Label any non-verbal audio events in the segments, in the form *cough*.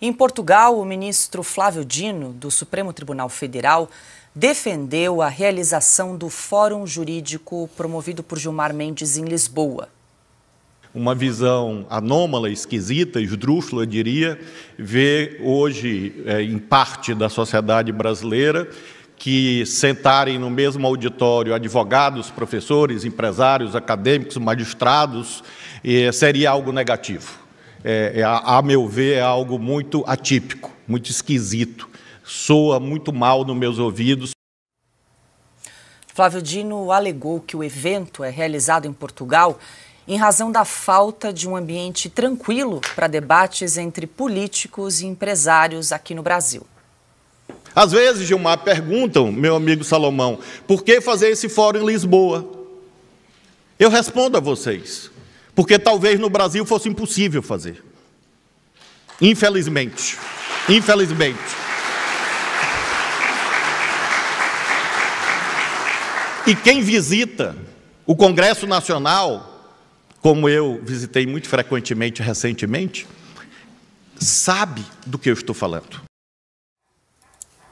Em Portugal, o ministro Flávio Dino, do Supremo Tribunal Federal, defendeu a realização do Fórum Jurídico promovido por Gilmar Mendes em Lisboa. Uma visão anômala, esquisita, esdrúxula, diria, ver hoje, é, em parte da sociedade brasileira, que sentarem no mesmo auditório advogados, professores, empresários, acadêmicos, magistrados, é, seria algo negativo é, é, a meu ver, é algo muito atípico, muito esquisito. Soa muito mal nos meus ouvidos. Flávio Dino alegou que o evento é realizado em Portugal em razão da falta de um ambiente tranquilo para debates entre políticos e empresários aqui no Brasil. Às vezes, Gilmar, perguntam, meu amigo Salomão, por que fazer esse fórum em Lisboa? Eu respondo a vocês porque talvez no Brasil fosse impossível fazer. Infelizmente. Infelizmente. E quem visita o Congresso Nacional, como eu visitei muito frequentemente recentemente, sabe do que eu estou falando.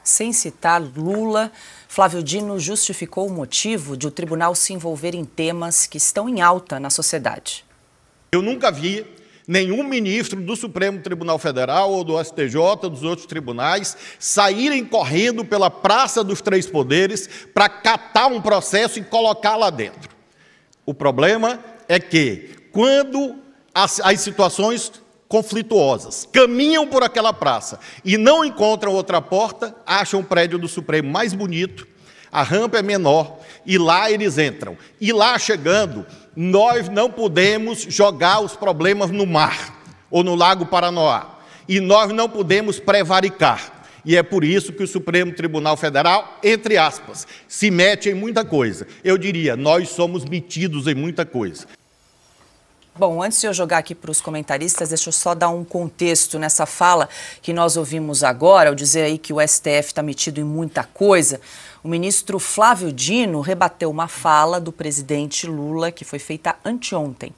Sem citar Lula, Flávio Dino justificou o motivo de o tribunal se envolver em temas que estão em alta na sociedade. Eu nunca vi nenhum ministro do Supremo Tribunal Federal ou do STJ, dos outros tribunais, saírem correndo pela Praça dos Três Poderes para catar um processo e colocar lá dentro. O problema é que, quando as, as situações conflituosas caminham por aquela praça e não encontram outra porta, acham o prédio do Supremo mais bonito a rampa é menor, e lá eles entram. E lá chegando, nós não podemos jogar os problemas no mar ou no Lago Paranoá. E nós não podemos prevaricar. E é por isso que o Supremo Tribunal Federal, entre aspas, se mete em muita coisa. Eu diria, nós somos metidos em muita coisa. Bom, antes de eu jogar aqui para os comentaristas, deixa eu só dar um contexto nessa fala que nós ouvimos agora, ao dizer aí que o STF está metido em muita coisa. O ministro Flávio Dino rebateu uma fala do presidente Lula que foi feita anteontem.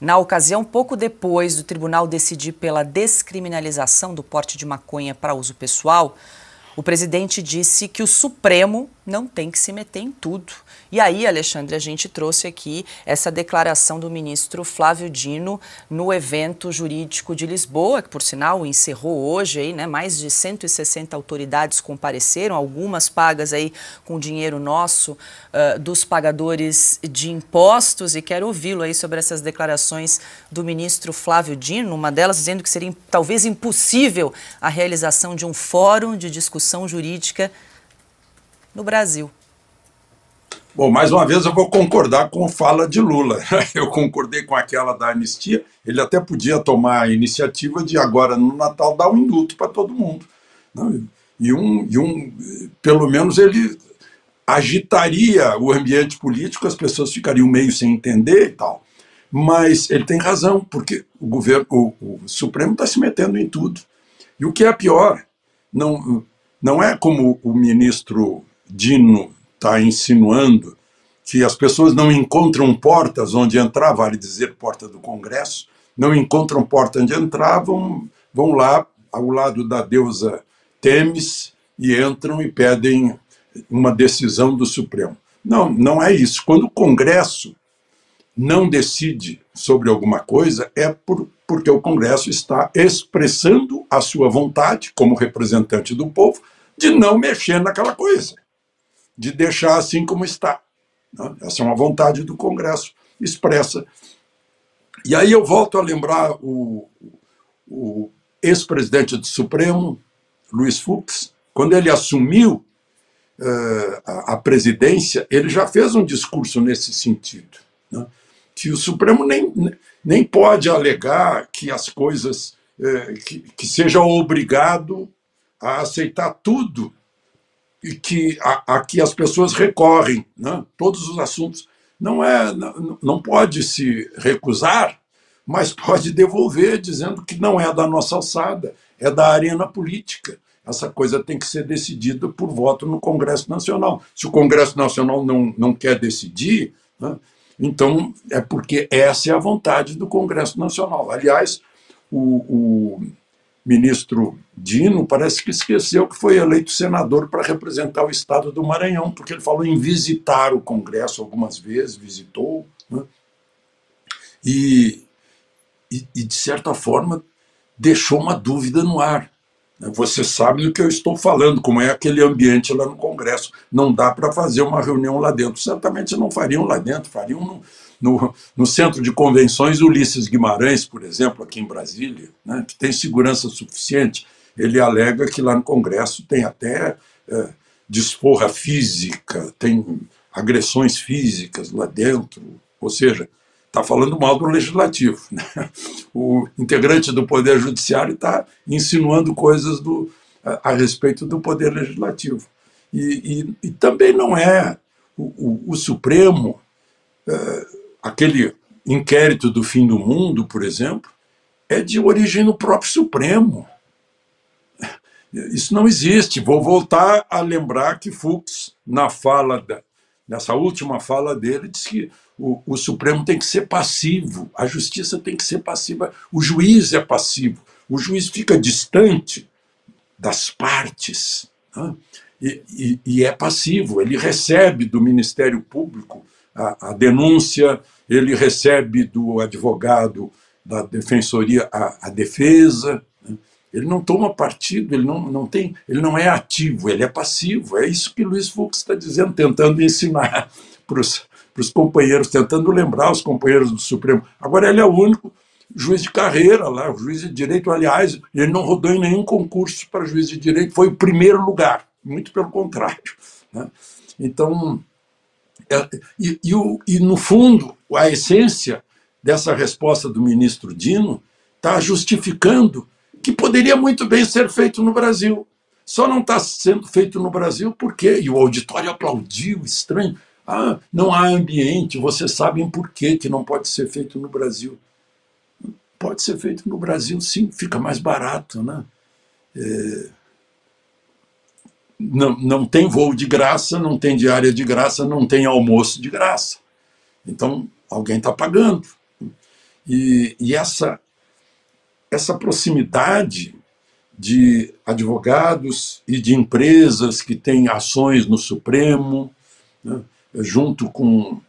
Na ocasião, pouco depois do tribunal decidir pela descriminalização do porte de maconha para uso pessoal, o presidente disse que o Supremo não tem que se meter em tudo. E aí, Alexandre, a gente trouxe aqui essa declaração do ministro Flávio Dino no evento jurídico de Lisboa, que por sinal encerrou hoje aí, né? Mais de 160 autoridades compareceram, algumas pagas aí com dinheiro nosso uh, dos pagadores de impostos e quero ouvi-lo aí sobre essas declarações do ministro Flávio Dino, uma delas dizendo que seria talvez impossível a realização de um fórum de discussão jurídica no Brasil. Bom, mais uma vez eu vou concordar com a fala de Lula. *laughs* Eu concordei com aquela da anistia. Ele até podia tomar a iniciativa de agora no Natal dar um indulto para todo mundo. Né? E um, e um, pelo menos ele agitaria o ambiente político, as pessoas ficariam meio sem entender e tal. Mas ele tem razão, porque o governo, o, o Supremo está se metendo em tudo. E o que é pior, não, não é como o ministro Dino está insinuando que as pessoas não encontram portas onde entrar, vale dizer porta do Congresso, não encontram porta onde entrar, vão, vão lá ao lado da deusa Temis e entram e pedem uma decisão do Supremo. Não, não é isso. Quando o Congresso não decide sobre alguma coisa, é por, porque o Congresso está expressando a sua vontade, como representante do povo, de não mexer naquela coisa de deixar assim como está. Né? Essa é uma vontade do Congresso expressa. E aí eu volto a lembrar o, o ex-presidente do Supremo, Luiz Fux, quando ele assumiu uh, a, a presidência, ele já fez um discurso nesse sentido. Né? Que o Supremo nem, nem pode alegar que as coisas. Uh, que, que seja obrigado a aceitar tudo e que, a, a que as pessoas recorrem, né? todos os assuntos. Não, é, não, não pode se recusar, mas pode devolver, dizendo que não é da nossa alçada, é da arena política. Essa coisa tem que ser decidida por voto no Congresso Nacional. Se o Congresso Nacional não, não quer decidir, né? então é porque essa é a vontade do Congresso Nacional. Aliás, o, o ministro Dino parece que esqueceu que foi eleito senador para representar o estado do Maranhão, porque ele falou em visitar o Congresso algumas vezes, visitou, né? e, e, e, de certa forma deixou uma dúvida no ar. Né? Você sabe do que eu estou falando, como é aquele ambiente lá no Congresso. Não dá para fazer uma reunião lá dentro. Certamente não fariam lá dentro, fariam no, no, no centro de convenções Ulisses Guimarães, por exemplo, aqui em Brasília, né, que tem segurança suficiente, ele alega que lá no Congresso tem até é, desforra física, tem agressões físicas lá dentro, ou seja, está falando mal do legislativo. Né? O integrante do Poder Judiciário está insinuando coisas do, a, a, respeito do Poder Legislativo. E, e, e também não é o, o, o Supremo é, Aquele inquérito do fim do mundo, por exemplo, é de origem no próprio Supremo. Isso não existe. Vou voltar a lembrar que Fuchs, na fala da, nessa última fala dele, disse que o, o, Supremo tem que ser passivo, a justiça tem que ser passiva, o juiz é passivo, o juiz fica distante das partes né? e, e, e, é passivo, ele recebe do Ministério Público a, a denúncia, ele recebe do advogado da defensoria a, a defesa, né? ele não toma partido, ele não, não tem, ele não é ativo, ele é passivo. É isso que Luiz Fux está dizendo, tentando ensinar *laughs* para os companheiros, tentando lembrar os companheiros do Supremo. Agora ele é o único juiz de carreira lá, juiz de direito, aliás, ele não rodou em nenhum concurso para juiz de direito, foi o primeiro lugar, muito pelo contrário. Né? Então, é, e, e, e no fundo, a essência dessa resposta do ministro Dino está justificando que poderia muito bem ser feito no Brasil. Só não está sendo feito no Brasil porque, e o auditório aplaudiu, estranho. Ah, não há ambiente, vocês sabem por quê que não pode ser feito no Brasil. Pode ser feito no Brasil, sim, fica mais barato, né? É, não, não tem voo de graça, não tem diária de graça, não tem almoço de graça. Então, alguém está pagando. E, e essa, essa proximidade de advogados e de empresas que têm ações no Supremo, né, junto com.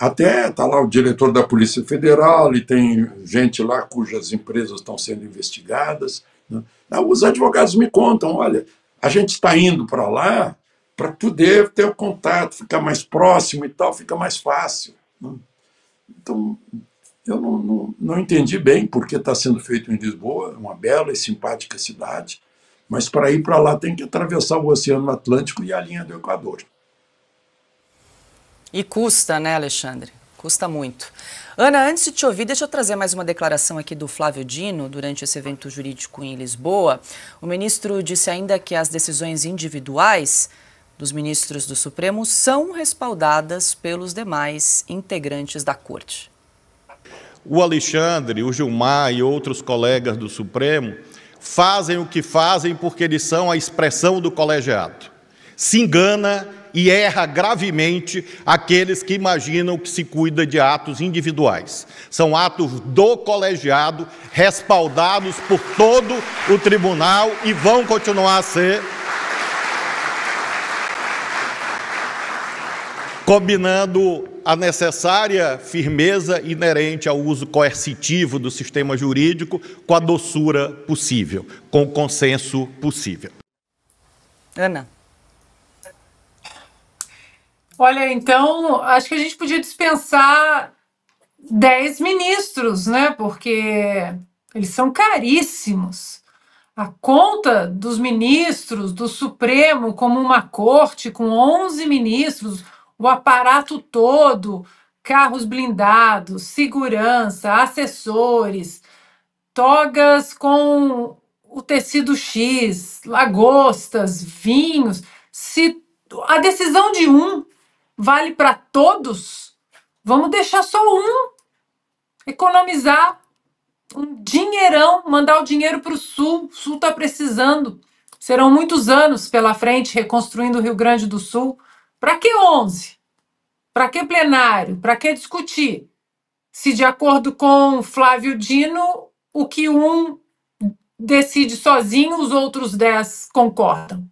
Até está lá o diretor da Polícia Federal e tem gente lá cujas empresas estão sendo investigadas. Né. Ah, os advogados me contam: olha, a gente está indo para lá para poder ter o contato, ficar mais próximo e tal, fica mais fácil. Né? Então, eu não, não, não, entendi bem porque está sendo feito em Lisboa, é uma bela e simpática cidade, mas para ir para lá tem que atravessar o Oceano Atlântico e a linha do Equador. E custa, né, Alexandre? Custa muito. Ana, antes de te ouvir, deixa eu trazer mais uma declaração aqui do Flávio Dino durante esse evento jurídico em Lisboa. O ministro disse ainda que as decisões individuais dos ministros do Supremo são respaldadas pelos demais integrantes da Corte. O Alexandre, o Gilmar e outros colegas do Supremo fazem o que fazem porque eles são a expressão do colegiado. Se engana e erra gravemente aqueles que imaginam que se cuida de atos individuais. São atos do colegiado, respaldados por todo o tribunal e vão continuar a ser. Combinando a necessária firmeza inerente ao uso coercitivo do sistema jurídico com a doçura possível, com o consenso possível. Ana. Olha, então, acho que a gente podia dispensar 10 ministros, né? Porque eles são caríssimos. A conta dos ministros, do Supremo, como uma corte com 11 ministros, o aparato todo, carros blindados, segurança, assessores, togas com o tecido X, lagostas, vinhos. Se a decisão de um vale para todos, vamos deixar só um economizar um dinheirão, mandar o dinheiro para o Sul. O Sul está precisando. Serão muitos anos pela frente reconstruindo o Rio Grande do Sul. Para que 11? Para que plenário? Para que discutir? Se, de acordo com Flávio Dino, o que um decide sozinho, os outros 10 concordam.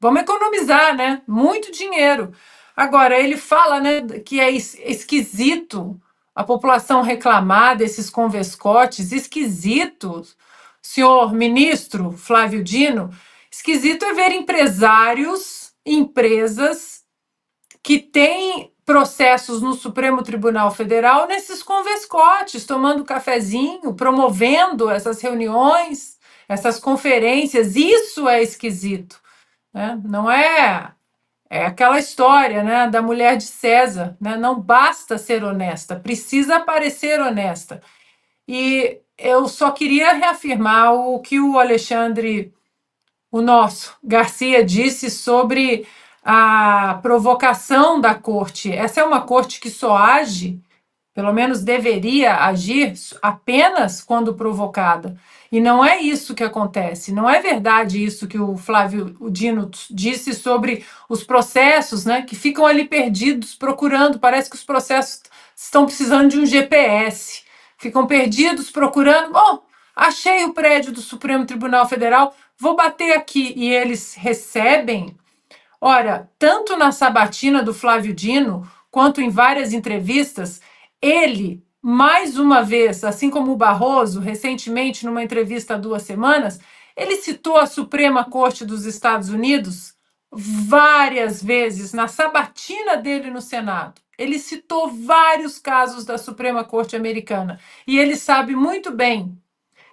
Vamos economizar, né? Muito dinheiro. Agora, ele fala né, que é esquisito a população reclamar desses convescotes esquisitos, senhor ministro Flávio Dino. Esquisito é ver empresários, empresas que têm processos no Supremo Tribunal Federal nesses convescotes, tomando cafezinho, promovendo essas reuniões, essas conferências. Isso é esquisito. Né? Não é é aquela história né, da mulher de César, né, não basta ser honesta, precisa parecer honesta. E eu só queria reafirmar o que o Alexandre, o nosso, Garcia, disse sobre a provocação da corte. Essa é uma corte que só age pelo menos deveria agir apenas quando provocada. E não é isso que acontece. Não é verdade isso que o Flávio Dino disse sobre os processos, né, que ficam ali perdidos procurando. Parece que os processos estão precisando de um GPS. Ficam perdidos procurando. Bom, achei o prédio do Supremo Tribunal Federal, vou bater aqui. E eles recebem. Ora, tanto na sabatina do Flávio Dino, quanto em várias entrevistas, ele, mais uma vez, assim como o Barroso, recentemente, numa entrevista há duas semanas, ele citou a Suprema Corte dos Estados Unidos várias vezes na sabatina dele no Senado. Ele citou vários casos da Suprema Corte Americana e ele sabe muito bem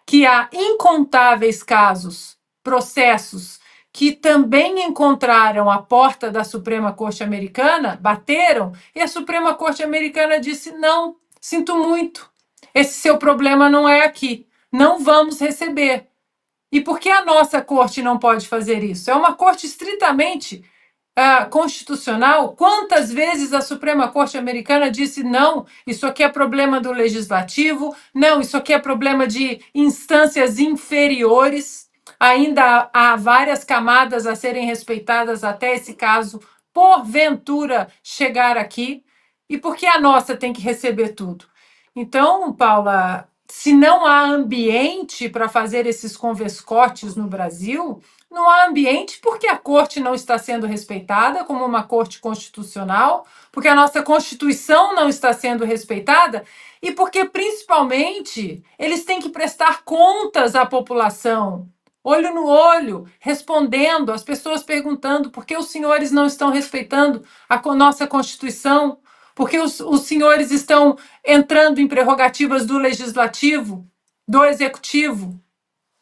que há incontáveis casos, processos que também encontraram a porta da Suprema Corte Americana, bateram, e a Suprema Corte Americana disse: não, sinto muito, esse seu problema não é aqui, não vamos receber. E por que a nossa corte não pode fazer isso? É uma corte estritamente uh, constitucional. Quantas vezes a Suprema Corte Americana disse não, isso aqui é problema do legislativo, não, isso aqui é problema de instâncias inferiores. Ainda há várias camadas a serem respeitadas até esse caso, porventura, chegar aqui. E porque a nossa tem que receber tudo? Então, Paula, se não há ambiente para fazer esses convescotes no Brasil, não há ambiente porque a corte não está sendo respeitada como uma corte constitucional, porque a nossa Constituição não está sendo respeitada e porque, principalmente, eles têm que prestar contas à população olho no olho, respondendo, as pessoas perguntando por que os senhores não estão respeitando a nossa Constituição, por que os, os senhores estão entrando em prerrogativas do legislativo, do executivo.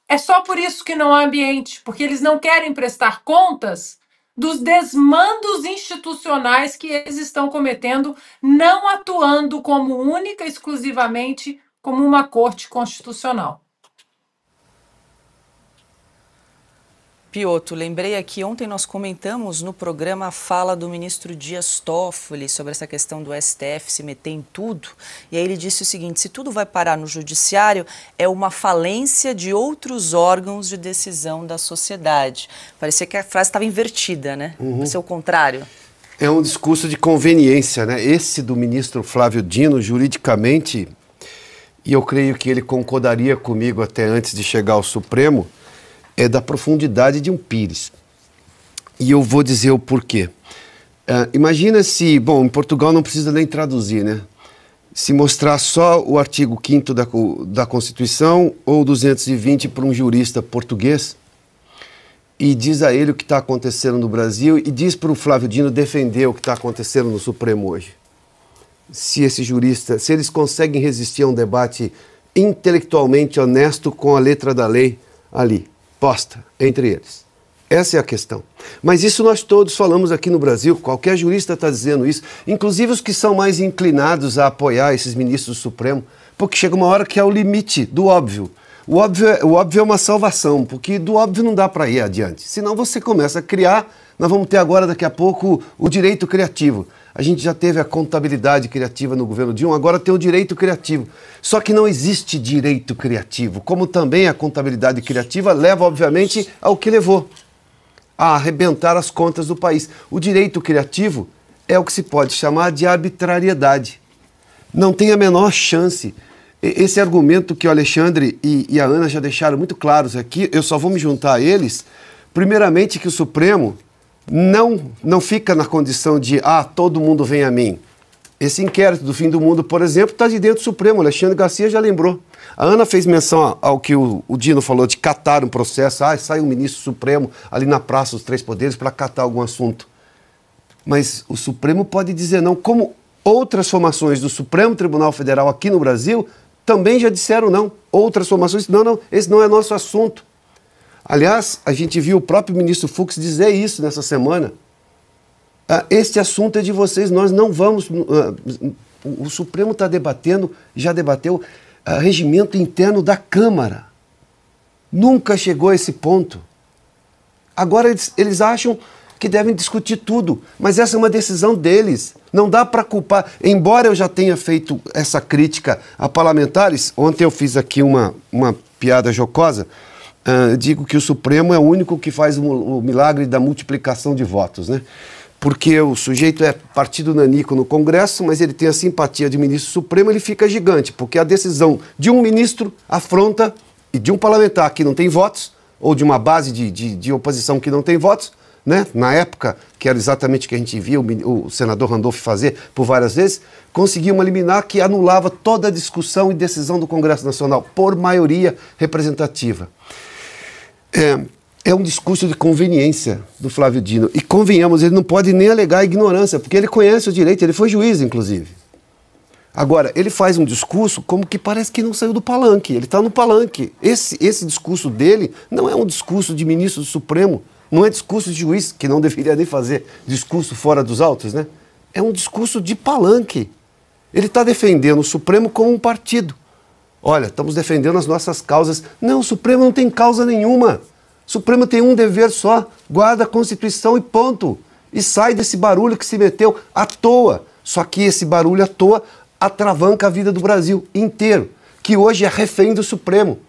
É só por isso que não há ambiente, porque eles não querem prestar contas dos desmandos institucionais que eles estão cometendo, não atuando como única, exclusivamente como uma corte constitucional. Pioto, lembrei aqui, ontem nós comentamos no programa a fala do ministro Dias Toffoli sobre essa questão do STF se meter em tudo. E aí ele disse o seguinte: se tudo vai parar no judiciário, é uma falência de outros órgãos de decisão da sociedade. Parecia que a frase estava invertida, né? Uhum. Parecia o contrário. É um discurso de conveniência, né? Esse do ministro Flávio Dino, juridicamente, e eu creio que ele concordaria comigo até antes de chegar ao Supremo é da profundidade de um pires. E eu vou dizer o porquê. Uh, imagina se, bom, em Portugal não precisa nem traduzir, né? Se mostrar só o artigo 5 da, da Constituição ou 220 para um jurista português e diz a ele o que está acontecendo no Brasil e diz para o Flávio Dino defender o que está acontecendo no Supremo hoje. Se esse jurista, se eles conseguem resistir a um debate intelectualmente honesto com a letra da lei ali posta entre eles. Essa é a questão. Mas isso nós todos falamos aqui no Brasil, qualquer jurista está dizendo isso, inclusive os que são mais inclinados a apoiar esses ministros do Supremo, porque chega uma hora que é o limite do óbvio. O óbvio, é, o óbvio é uma salvação, porque do óbvio não dá para ir adiante. Senão você começa a criar, nós vamos ter agora, daqui a pouco, o direito criativo. A gente já teve a contabilidade criativa no governo Dilma, agora tem o direito criativo. Só que não existe direito criativo, como também a contabilidade criativa leva, obviamente, ao que levou a arrebentar as contas do país. O direito criativo é o que se pode chamar de arbitrariedade. Não tem a menor chance. Esse argumento que o Alexandre e, e a Ana já deixaram muito claros aqui, eu só vou me juntar a eles. Primeiramente, que o Supremo não, não fica na condição de, ah, todo mundo vem a mim. Esse inquérito do fim do mundo, por exemplo, está de dentro do Supremo. Alexandre Garcia já lembrou. A Ana fez menção ao que o, o Dino falou de catar um processo. Ah, sai o um ministro Supremo ali na Praça dos Três Poderes para catar algum assunto. Mas o Supremo pode dizer não, como outras formações do Supremo Tribunal Federal aqui no Brasil também já disseram não. Outras formações, não, não, esse não é nosso assunto. Aliás, a gente viu o próprio ministro Fux dizer isso nessa semana. Ah, este assunto é de vocês, nós não vamos. Ah, o Supremo está debatendo, já debateu, ah, regimento interno da Câmara. Nunca chegou a esse ponto. Agora eles, eles acham que devem discutir tudo, mas essa é uma decisão deles. Não dá para culpar. Embora eu já tenha feito essa crítica a parlamentares, ontem eu fiz aqui uma, uma piada jocosa ah, digo que o Supremo é o único que faz o, o, milagre da multiplicação de votos, né? Porque o sujeito é partido nanico no Congresso, mas ele tem a simpatia de ministro supremo, ele fica gigante, porque a decisão de um ministro afronta e de um parlamentar que não tem votos, ou de uma base de, de, de oposição que não tem votos, né? na época, que era exatamente o que a gente via o, o senador Randolph fazer por várias vezes, conseguiu uma liminar que anulava toda a discussão e decisão do Congresso Nacional, por maioria representativa é, é um discurso de conveniência do Flávio Dino. E convenhamos, ele não pode nem alegar ignorância, porque ele conhece o direito, ele foi juiz, inclusive. Agora, ele faz um discurso como que parece que não saiu do palanque, ele está no palanque. Esse, esse discurso dele não é um discurso de ministro do Supremo, não é discurso de juiz, que não deveria nem fazer discurso fora dos autos, né? É um discurso de palanque. Ele está defendendo o Supremo como um partido. Olha, estamos defendendo as nossas causas. Não, o Supremo não tem causa nenhuma. O Supremo tem um dever só: guarda a Constituição e ponto. E sai desse barulho que se meteu à toa. Só que esse barulho à toa atravanca a vida do Brasil inteiro, que hoje é refém do Supremo.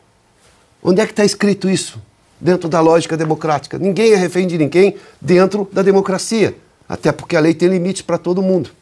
Onde é que está escrito isso? Dentro da lógica democrática. Ninguém é refém de ninguém dentro da democracia. Até porque a lei tem limites para todo mundo.